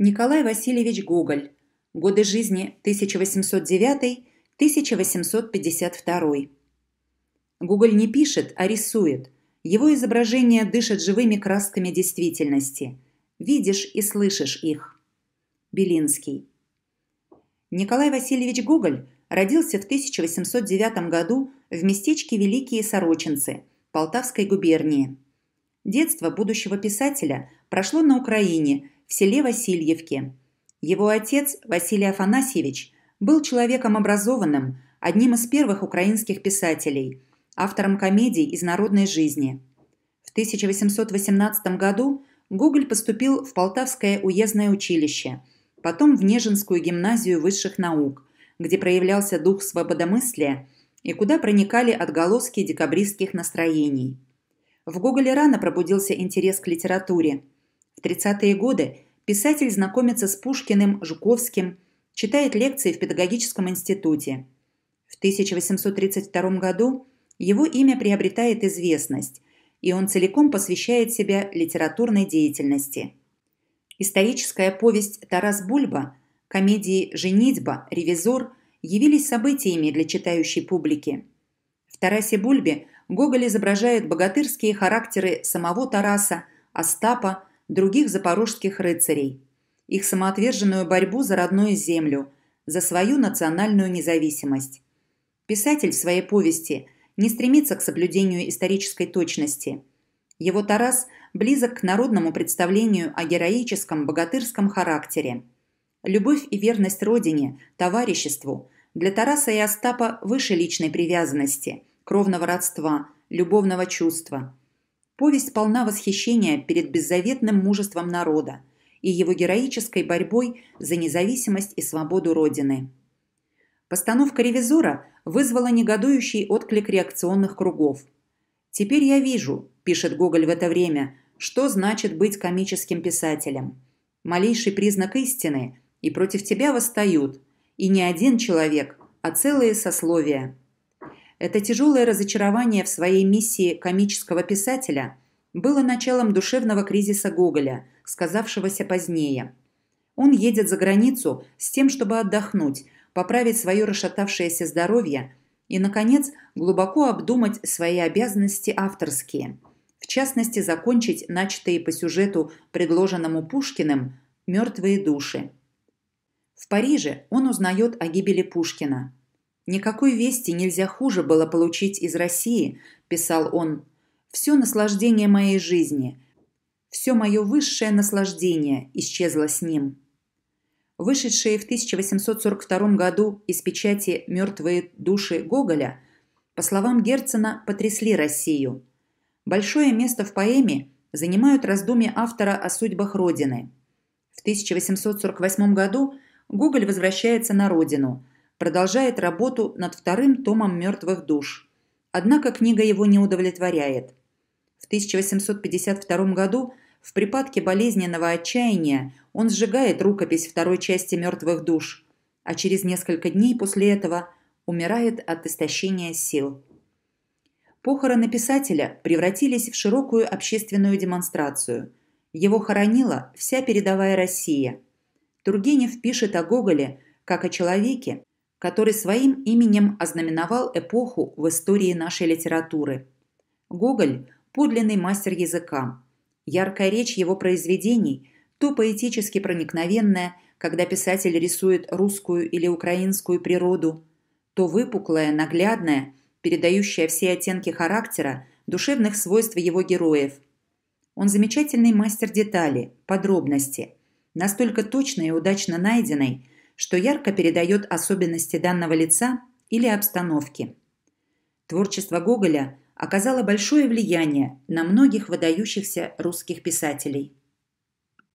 Николай Васильевич Гоголь. Годы жизни 1809-1852. Гоголь не пишет, а рисует. Его изображения дышат живыми красками действительности. Видишь и слышишь их. Белинский. Николай Васильевич Гоголь родился в 1809 году в местечке Великие Сорочинцы Полтавской губернии. Детство будущего писателя прошло на Украине – в селе Васильевке. Его отец, Василий Афанасьевич, был человеком образованным, одним из первых украинских писателей, автором комедий из народной жизни. В 1818 году Гоголь поступил в Полтавское уездное училище, потом в Нежинскую гимназию высших наук, где проявлялся дух свободомыслия и куда проникали отголоски декабристских настроений. В Гоголе рано пробудился интерес к литературе – в 30-е годы писатель знакомится с Пушкиным, Жуковским, читает лекции в педагогическом институте. В 1832 году его имя приобретает известность, и он целиком посвящает себя литературной деятельности. Историческая повесть «Тарас Бульба», комедии «Женитьба», «Ревизор» явились событиями для читающей публики. В «Тарасе Бульбе» Гоголь изображает богатырские характеры самого Тараса, Остапа, других запорожских рыцарей, их самоотверженную борьбу за родную землю, за свою национальную независимость. Писатель в своей повести не стремится к соблюдению исторической точности. Его Тарас близок к народному представлению о героическом богатырском характере. Любовь и верность родине, товариществу для Тараса и Остапа выше личной привязанности, кровного родства, любовного чувства – Повесть полна восхищения перед беззаветным мужеством народа и его героической борьбой за независимость и свободу Родины. Постановка «Ревизора» вызвала негодующий отклик реакционных кругов. «Теперь я вижу», – пишет Гоголь в это время, – «что значит быть комическим писателем. Малейший признак истины, и против тебя восстают, и не один человек, а целые сословия». Это тяжелое разочарование в своей миссии комического писателя было началом душевного кризиса Гоголя, сказавшегося позднее. Он едет за границу с тем, чтобы отдохнуть, поправить свое расшатавшееся здоровье и, наконец, глубоко обдумать свои обязанности авторские. В частности, закончить начатые по сюжету, предложенному Пушкиным, «Мертвые души». В Париже он узнает о гибели Пушкина – «Никакой вести нельзя хуже было получить из России», – писал он. «Все наслаждение моей жизни, все мое высшее наслаждение исчезло с ним». Вышедшие в 1842 году из печати «Мертвые души» Гоголя, по словам Герцена, потрясли Россию. Большое место в поэме занимают раздумья автора о судьбах Родины. В 1848 году Гоголь возвращается на родину – продолжает работу над вторым томом «Мертвых душ». Однако книга его не удовлетворяет. В 1852 году в припадке болезненного отчаяния он сжигает рукопись второй части «Мертвых душ», а через несколько дней после этого умирает от истощения сил. Похороны писателя превратились в широкую общественную демонстрацию. Его хоронила вся передовая Россия. Тургенев пишет о Гоголе как о человеке, который своим именем ознаменовал эпоху в истории нашей литературы. Гоголь – подлинный мастер языка. Яркая речь его произведений, то поэтически проникновенная, когда писатель рисует русскую или украинскую природу, то выпуклая, наглядная, передающая все оттенки характера, душевных свойств его героев. Он замечательный мастер детали, подробности, настолько точно и удачно найденной – что ярко передает особенности данного лица или обстановки. Творчество Гоголя оказало большое влияние на многих выдающихся русских писателей.